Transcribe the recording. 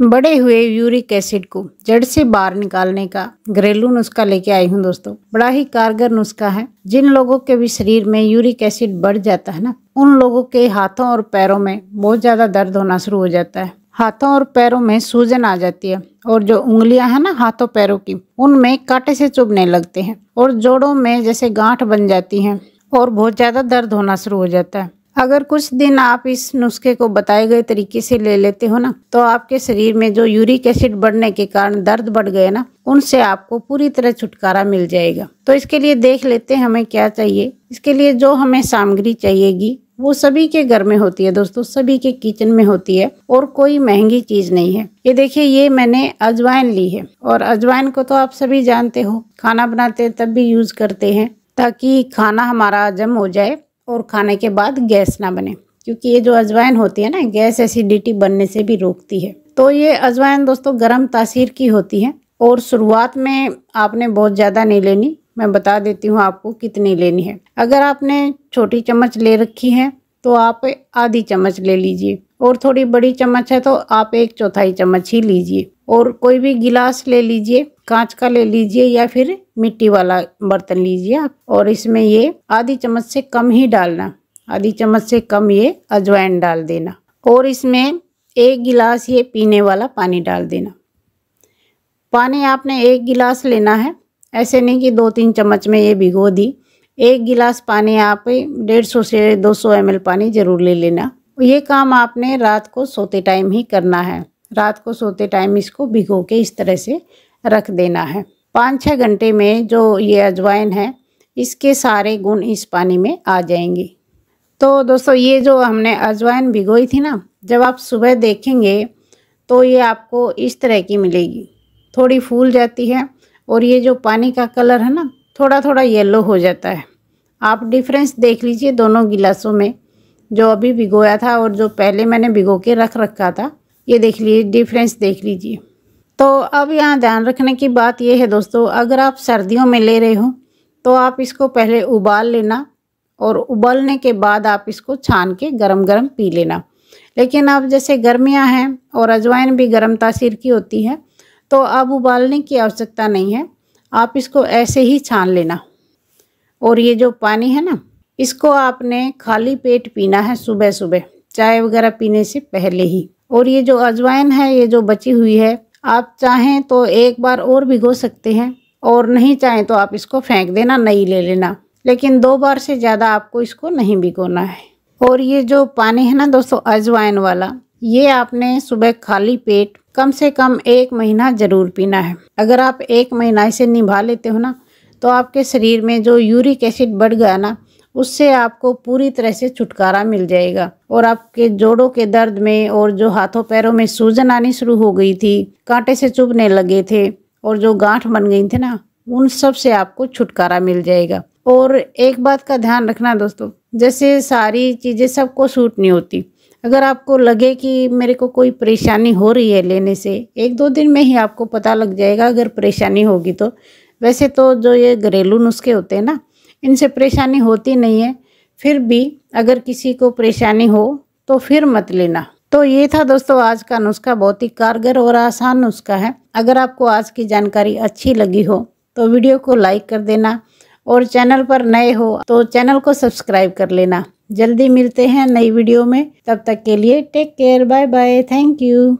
बड़े हुए uric acid को जड़ से बाहर निकालने का घरेलू नुस्खा लेके आई हूँ दोस्तों बड़ा ही कारगर नुस्खा है जिन लोगों के भी शरीर में यूरिक एसिड बढ़ जाता है ना उन लोगों के हाथों और पैरों में बहुत ज़्यादा दर्द होना शुरू हो जाता है हाथों और पैरों में सूजन आ जाती है और जो उंगलियां हैं ना हाथों पैरों की उनमें कांटे से चुभने लगते हैं और जोड़ों में जैसे गांठ बन जाती हैं और बहुत ज़्यादा दर्द होना शुरू हो जाता है अगर कुछ दिन आप इस नुस्खे को बताए गए तरीके से ले लेते हो ना तो आपके शरीर में जो यूरिक एसिड बढ़ने के कारण दर्द बढ़ गए ना उनसे आपको पूरी तरह छुटकारा मिल जाएगा तो इसके लिए देख लेते हैं हमें क्या चाहिए इसके लिए जो हमें सामग्री चाहिएगी वो सभी के घर में होती है दोस्तों सभी के किचन में होती है और कोई महंगी चीज नहीं है ये देखिए ये मैंने अजवाइन ली है और अजवाइन को तो आप सभी जानते हो खाना बनाते हैं तब भी यूज करते हैं ताकि खाना हमारा हजम हो जाए और खाने के बाद गैस ना बने क्योंकि ये जो अजवाइन होती है ना गैस एसिडिटी बनने से भी रोकती है तो ये अजवाइन दोस्तों गर्म तासीर की होती है और शुरुआत में आपने बहुत ज़्यादा नहीं लेनी मैं बता देती हूँ आपको कितनी लेनी है अगर आपने छोटी चम्मच ले रखी है तो आप आधी चम्मच ले लीजिए और थोड़ी बड़ी चम्मच है तो आप एक चौथाई चम्मच ही लीजिए और कोई भी गिलास ले लीजिए कांच का ले लीजिए या फिर मिट्टी वाला बर्तन लीजिए आप और इसमें ये आधी चम्मच से कम ही डालना आधी चम्मच से कम ये अजवाइन डाल देना और इसमें एक गिलास ये पीने वाला पानी डाल देना पानी आपने एक गिलास लेना है ऐसे नहीं कि दो तीन चम्मच में ये भिगो दी एक गिलास पानी आप डेढ़ सौ से दो सौ एम एल पानी ज़रूर ले लेना ये काम आपने रात को सोते टाइम ही करना है रात को सोते टाइम इसको भिगो के इस तरह से रख देना है पाँच छः घंटे में जो ये अजवाइन है इसके सारे गुण इस पानी में आ जाएंगे तो दोस्तों ये जो हमने अजवाइन भिगोई थी ना जब आप सुबह देखेंगे तो ये आपको इस तरह की मिलेगी थोड़ी फूल जाती है और ये जो पानी का कलर है ना थोड़ा थोड़ा येलो हो जाता है आप डिफरेंस देख लीजिए दोनों गिलासों में जो अभी भिगोया था और जो पहले मैंने भिगो के रख रखा था ये देख लीजिए डिफरेंस देख लीजिए तो अब यहाँ ध्यान रखने की बात यह है दोस्तों अगर आप सर्दियों में ले रहे हो तो आप इसको पहले उबाल लेना और उबलने के बाद आप इसको छान के गरम गरम पी लेना लेकिन अब जैसे गर्मियाँ हैं और अजवाइन भी गर्म तासीर की होती है तो अब उबालने की आवश्यकता नहीं है आप इसको ऐसे ही छान लेना और ये जो पानी है ना इसको आपने खाली पेट पीना है सुबह सुबह चाय वगैरह पीने से पहले ही और ये जो अजवाइन है ये जो बची हुई है आप चाहें तो एक बार और भिगो सकते हैं और नहीं चाहें तो आप इसको फेंक देना नहीं ले लेना लेकिन दो बार से ज़्यादा आपको इसको नहीं भिगोना है और ये जो पानी है ना दोस्तों अजवाइन वाला ये आपने सुबह खाली पेट कम से कम एक महीना ज़रूर पीना है अगर आप एक महीना इसे निभा लेते हो ना तो आपके शरीर में जो यूरिक एसिड बढ़ गया ना उससे आपको पूरी तरह से छुटकारा मिल जाएगा और आपके जोड़ों के दर्द में और जो हाथों पैरों में सूजन आनी शुरू हो गई थी कांटे से चुभने लगे थे और जो गांठ बन गई थी ना उन सब से आपको छुटकारा मिल जाएगा और एक बात का ध्यान रखना दोस्तों जैसे सारी चीज़ें सबको सूट नहीं होती अगर आपको लगे कि मेरे को कोई परेशानी हो रही है लेने से एक दो दिन में ही आपको पता लग जाएगा अगर परेशानी होगी तो वैसे तो जो ये घरेलू नुस्खे होते हैं ना इनसे परेशानी होती नहीं है फिर भी अगर किसी को परेशानी हो तो फिर मत लेना तो ये था दोस्तों आज का नुस्खा बहुत ही कारगर और आसान नुस्खा है अगर आपको आज की जानकारी अच्छी लगी हो तो वीडियो को लाइक कर देना और चैनल पर नए हो तो चैनल को सब्सक्राइब कर लेना जल्दी मिलते हैं नई वीडियो में तब तक के लिए take care bye bye thank you